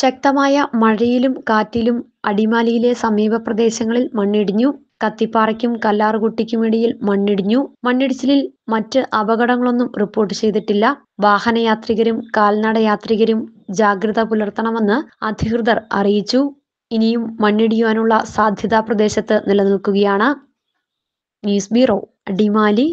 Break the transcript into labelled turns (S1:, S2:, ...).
S1: ശക്തമായ മഴയിലും കാറ്റിലും അടിമാലിയിലെ സമീപ പ്രദേശങ്ങളിൽ മണ്ണിടിഞ്ഞു കത്തിപ്പാറയ്ക്കും കല്ലാറുകുട്ടിക്കുമിടയിൽ മണ്ണിടിഞ്ഞു മണ്ണിടിച്ചിലിൽ മറ്റ് അപകടങ്ങളൊന്നും റിപ്പോർട്ട് ചെയ്തിട്ടില്ല വാഹനയാത്രികരും കാൽനട യാത്രികരും ജാഗ്രത പുലർത്തണമെന്ന് അധികൃതർ അറിയിച്ചു ഇനിയും മണ്ണിടിയുവാനുള്ള സാധ്യത പ്രദേശത്ത് നിലനിൽക്കുകയാണ് ന്യൂസ് ബ്യൂറോ അടിമാലി